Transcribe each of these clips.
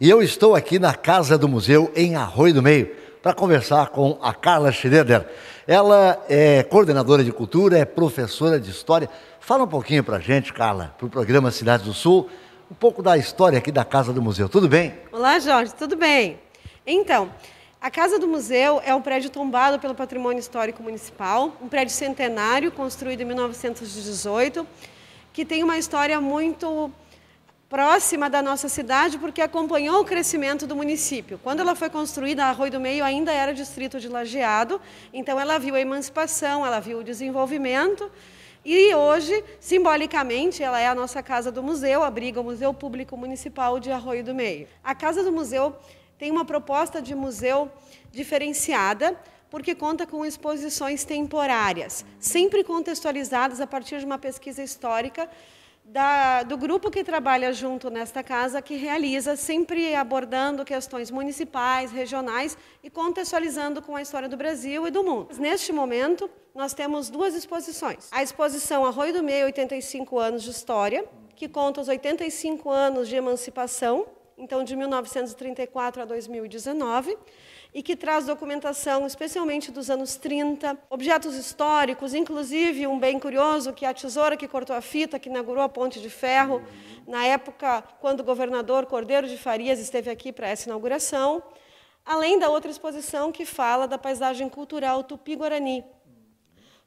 E eu estou aqui na Casa do Museu, em Arroio do Meio, para conversar com a Carla Schneider. Ela é coordenadora de cultura, é professora de história. Fala um pouquinho para a gente, Carla, para o programa Cidade do Sul, um pouco da história aqui da Casa do Museu. Tudo bem? Olá, Jorge, tudo bem? Então, a Casa do Museu é um prédio tombado pelo Patrimônio Histórico Municipal, um prédio centenário construído em 1918, que tem uma história muito próxima da nossa cidade, porque acompanhou o crescimento do município. Quando ela foi construída, a Arroio do Meio ainda era distrito de Lajeado, então ela viu a emancipação, ela viu o desenvolvimento. E hoje, simbolicamente, ela é a nossa casa do museu, abriga o Museu Público Municipal de Arroio do Meio. A casa do museu tem uma proposta de museu diferenciada, porque conta com exposições temporárias, sempre contextualizadas a partir de uma pesquisa histórica da, do grupo que trabalha junto nesta casa, que realiza, sempre abordando questões municipais, regionais e contextualizando com a história do Brasil e do mundo. Neste momento, nós temos duas exposições. A exposição Arroio do Meio, 85 anos de história, que conta os 85 anos de emancipação então de 1934 a 2019, e que traz documentação especialmente dos anos 30, objetos históricos, inclusive um bem curioso que é a tesoura que cortou a fita, que inaugurou a ponte de ferro, na época quando o governador Cordeiro de Farias esteve aqui para essa inauguração, além da outra exposição que fala da paisagem cultural tupi-guarani,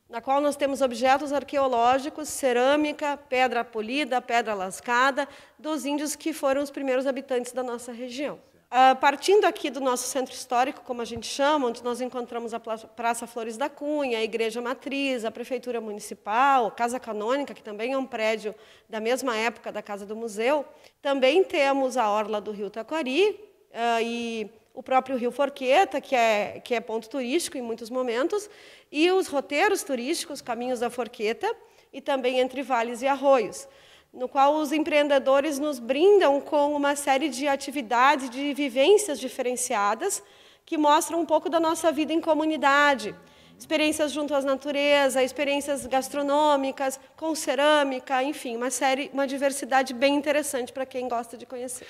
na qual nós temos objetos arqueológicos, cerâmica, pedra polida, pedra lascada, dos índios que foram os primeiros habitantes da nossa região. Uh, partindo aqui do nosso centro histórico, como a gente chama, onde nós encontramos a Praça Flores da Cunha, a Igreja Matriz, a Prefeitura Municipal, a Casa Canônica, que também é um prédio da mesma época da Casa do Museu, também temos a Orla do Rio Taquari uh, e o próprio Rio Forqueta, que é, que é ponto turístico em muitos momentos, e os roteiros turísticos, caminhos da Forqueta, e também entre vales e arroios, no qual os empreendedores nos brindam com uma série de atividades, de vivências diferenciadas, que mostram um pouco da nossa vida em comunidade. Experiências junto à natureza, experiências gastronômicas, com cerâmica, enfim, uma série, uma diversidade bem interessante para quem gosta de conhecer.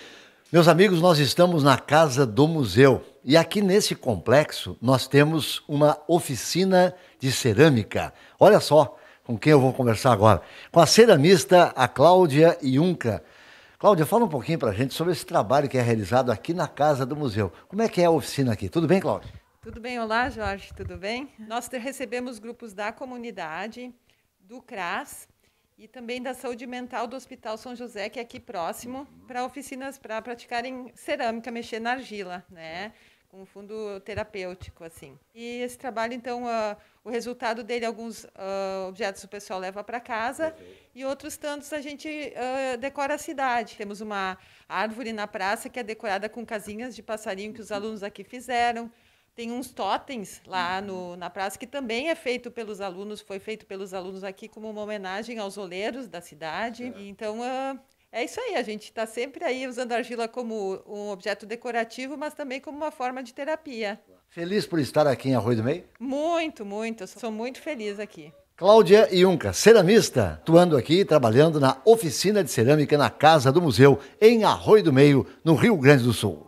Meus amigos, nós estamos na Casa do Museu e aqui nesse complexo nós temos uma oficina de cerâmica. Olha só com quem eu vou conversar agora. Com a ceramista, a Cláudia Iunca. Cláudia, fala um pouquinho para a gente sobre esse trabalho que é realizado aqui na Casa do Museu. Como é que é a oficina aqui? Tudo bem, Cláudia? Tudo bem, olá Jorge, tudo bem? Nós recebemos grupos da comunidade, do CRAS, e também da saúde mental do Hospital São José, que é aqui próximo, uhum. para oficinas para praticarem cerâmica, mexer na argila, né? Com fundo terapêutico, assim. E esse trabalho, então, uh, o resultado dele, alguns uh, objetos o pessoal leva para casa okay. e outros tantos a gente uh, decora a cidade. Temos uma árvore na praça que é decorada com casinhas de passarinho que os uhum. alunos aqui fizeram. Tem uns totens lá no, na praça que também é feito pelos alunos, foi feito pelos alunos aqui como uma homenagem aos oleiros da cidade. É. Então, uh, é isso aí, a gente está sempre aí usando a argila como um objeto decorativo, mas também como uma forma de terapia. Feliz por estar aqui em Arroio do Meio? Muito, muito. Eu sou muito feliz aqui. Cláudia Iunca, ceramista, atuando aqui, trabalhando na oficina de cerâmica na Casa do Museu, em Arroio do Meio, no Rio Grande do Sul.